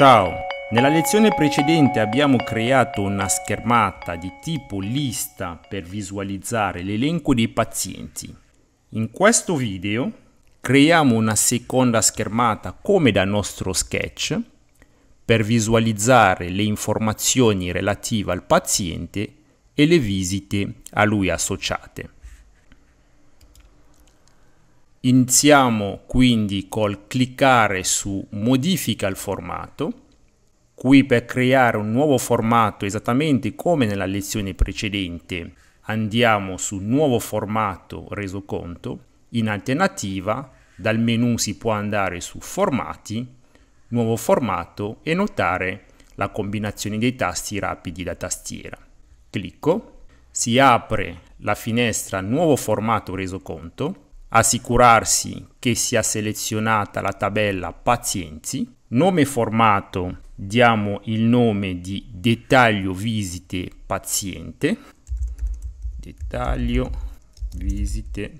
Ciao! Nella lezione precedente abbiamo creato una schermata di tipo lista per visualizzare l'elenco dei pazienti. In questo video creiamo una seconda schermata come da nostro sketch per visualizzare le informazioni relative al paziente e le visite a lui associate. Iniziamo quindi col cliccare su modifica il formato, qui per creare un nuovo formato esattamente come nella lezione precedente andiamo su nuovo formato resoconto, in alternativa dal menu si può andare su formati, nuovo formato e notare la combinazione dei tasti rapidi da tastiera. Clicco, si apre la finestra nuovo formato resoconto assicurarsi che sia selezionata la tabella pazienti, nome formato diamo il nome di dettaglio visite paziente, dettaglio visite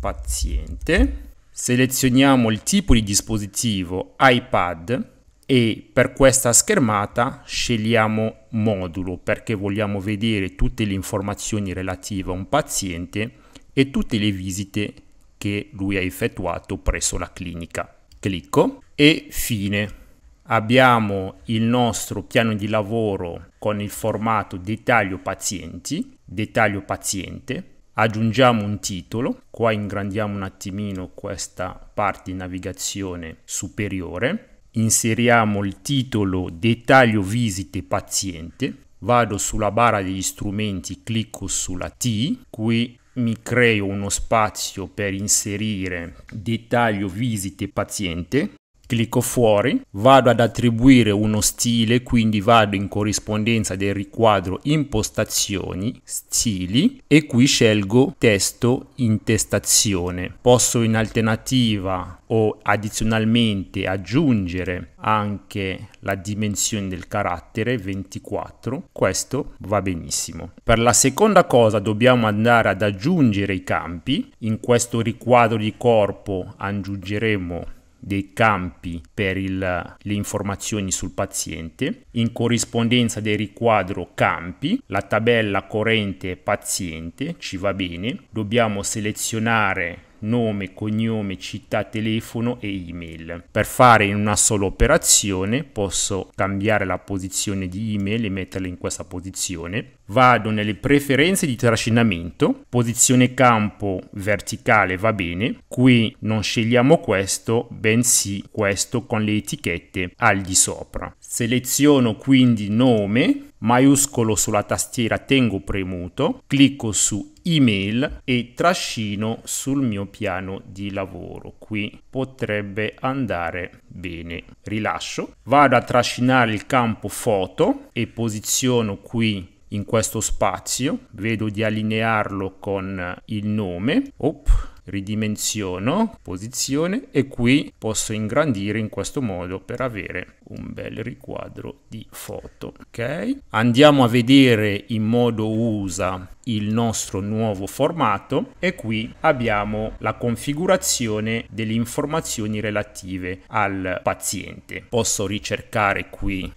paziente, selezioniamo il tipo di dispositivo iPad e per questa schermata scegliamo modulo perché vogliamo vedere tutte le informazioni relative a un paziente e tutte le visite che lui ha effettuato presso la clinica. Clicco e fine. Abbiamo il nostro piano di lavoro con il formato dettaglio pazienti, dettaglio paziente, aggiungiamo un titolo, qua ingrandiamo un attimino questa parte di navigazione superiore, inseriamo il titolo dettaglio visite paziente, vado sulla barra degli strumenti, clicco sulla T, qui mi creo uno spazio per inserire dettaglio visite paziente clicco fuori, vado ad attribuire uno stile, quindi vado in corrispondenza del riquadro impostazioni, stili e qui scelgo testo intestazione. Posso in alternativa o addizionalmente aggiungere anche la dimensione del carattere 24, questo va benissimo. Per la seconda cosa dobbiamo andare ad aggiungere i campi, in questo riquadro di corpo aggiungeremo dei campi per il, le informazioni sul paziente, in corrispondenza del riquadro campi, la tabella corrente paziente, ci va bene, dobbiamo selezionare nome, cognome, città, telefono e email. Per fare in una sola operazione posso cambiare la posizione di email e metterla in questa posizione vado nelle preferenze di trascinamento, posizione campo verticale va bene, qui non scegliamo questo, bensì questo con le etichette al di sopra. Seleziono quindi nome, maiuscolo sulla tastiera tengo premuto, clicco su email e trascino sul mio piano di lavoro. Qui potrebbe andare bene. Rilascio, vado a trascinare il campo foto e posiziono qui in questo spazio, vedo di allinearlo con il nome, op, ridimensiono, posizione e qui posso ingrandire in questo modo per avere un bel riquadro di foto. Ok? Andiamo a vedere in modo USA il nostro nuovo formato e qui abbiamo la configurazione delle informazioni relative al paziente. Posso ricercare qui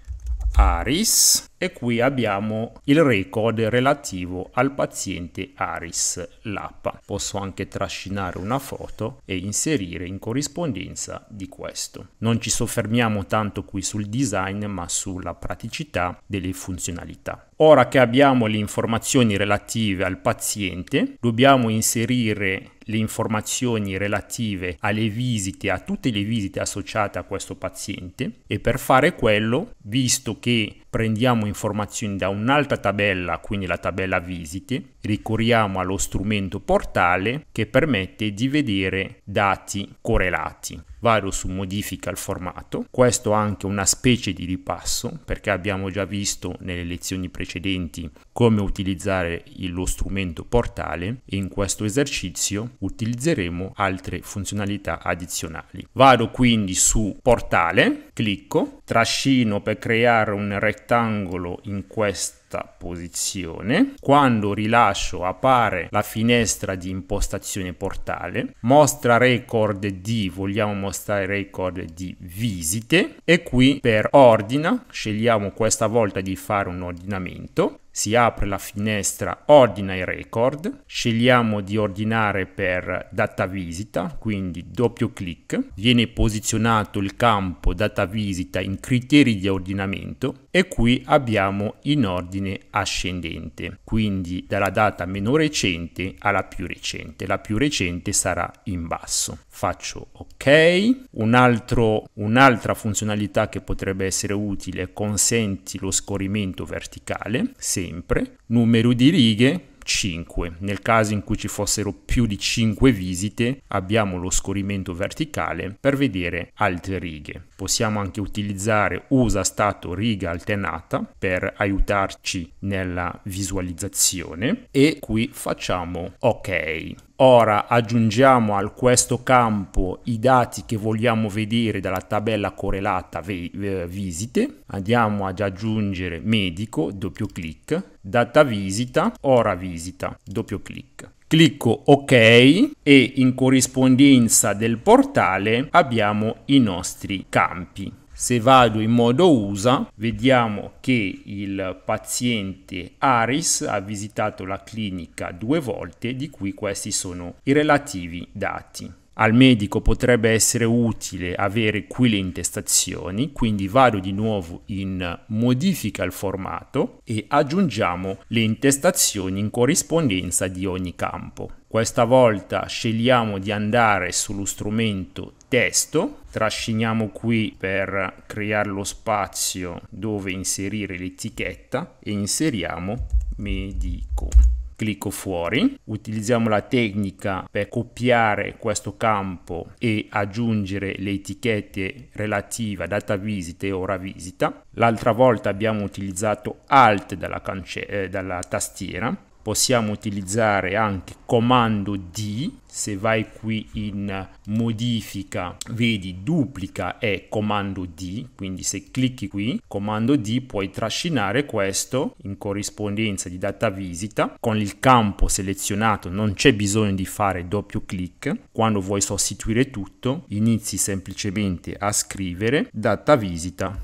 ARIS e qui abbiamo il record relativo al paziente Aris Lappa. Posso anche trascinare una foto e inserire in corrispondenza di questo. Non ci soffermiamo tanto qui sul design ma sulla praticità delle funzionalità. Ora che abbiamo le informazioni relative al paziente, dobbiamo inserire le informazioni relative alle visite, a tutte le visite associate a questo paziente e per fare quello, visto che prendiamo informazioni da un'altra tabella, quindi la tabella visite, ricorriamo allo strumento portale che permette di vedere dati correlati. Virus modifica il formato, questo ha anche una specie di ripasso perché abbiamo già visto nelle lezioni precedenti come utilizzare lo strumento portale e in questo esercizio utilizzeremo altre funzionalità addizionali. Vado quindi su portale, clicco, trascino per creare un rettangolo in questo questa posizione. Quando rilascio appare la finestra di impostazione portale, mostra record di, vogliamo mostrare record di visite e qui per ordina scegliamo questa volta di fare un ordinamento si apre la finestra ordina i record, scegliamo di ordinare per data visita, quindi doppio clic, viene posizionato il campo data visita in criteri di ordinamento e qui abbiamo in ordine ascendente, quindi dalla data meno recente alla più recente, la più recente sarà in basso. Faccio ok, un'altra funzionalità che potrebbe essere utile consenti lo scorrimento verticale, se sempre, numero di righe 5. Nel caso in cui ci fossero più di 5 visite, abbiamo lo scorrimento verticale per vedere altre righe. Possiamo anche utilizzare usa stato riga alternata per aiutarci nella visualizzazione e qui facciamo ok. Ora aggiungiamo a questo campo i dati che vogliamo vedere dalla tabella correlata eh, visite. Andiamo ad aggiungere medico, doppio clic, data visita, ora visita, doppio clic. Clicco OK e in corrispondenza del portale abbiamo i nostri campi. Se vado in modo USA, vediamo che il paziente Aris ha visitato la clinica due volte, di cui questi sono i relativi dati. Al medico potrebbe essere utile avere qui le intestazioni, quindi vado di nuovo in modifica il formato e aggiungiamo le intestazioni in corrispondenza di ogni campo. Questa volta scegliamo di andare sullo strumento testo, trasciniamo qui per creare lo spazio dove inserire l'etichetta e inseriamo medico. Clicco fuori, utilizziamo la tecnica per copiare questo campo e aggiungere le etichette relative a data visita e ora visita. L'altra volta abbiamo utilizzato Alt dalla, eh, dalla tastiera possiamo utilizzare anche comando D se vai qui in modifica vedi duplica e comando D quindi se clicchi qui comando D puoi trascinare questo in corrispondenza di data visita con il campo selezionato non c'è bisogno di fare doppio clic quando vuoi sostituire tutto inizi semplicemente a scrivere data visita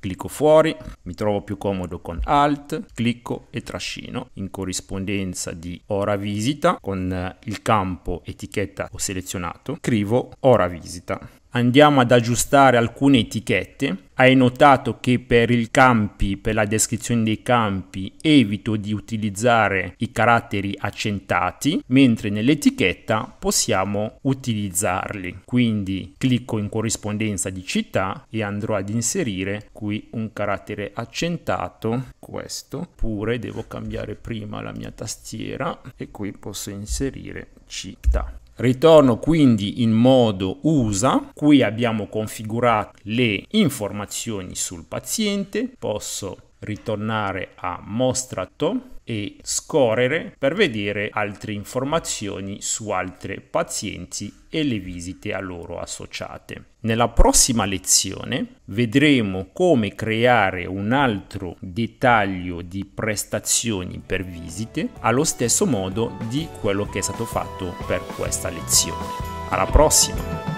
Clicco fuori, mi trovo più comodo con Alt, clicco e trascino in corrispondenza di ora visita con il campo etichetta ho selezionato, scrivo ora visita andiamo ad aggiustare alcune etichette. Hai notato che per il campi, per la descrizione dei campi, evito di utilizzare i caratteri accentati, mentre nell'etichetta possiamo utilizzarli. Quindi clicco in corrispondenza di città e andrò ad inserire qui un carattere accentato, questo, oppure devo cambiare prima la mia tastiera e qui posso inserire città. Ritorno quindi in modo USA, qui abbiamo configurato le informazioni sul paziente, posso ritornare a mostrato e scorrere per vedere altre informazioni su altre pazienti e le visite a loro associate. Nella prossima lezione vedremo come creare un altro dettaglio di prestazioni per visite allo stesso modo di quello che è stato fatto per questa lezione. Alla prossima!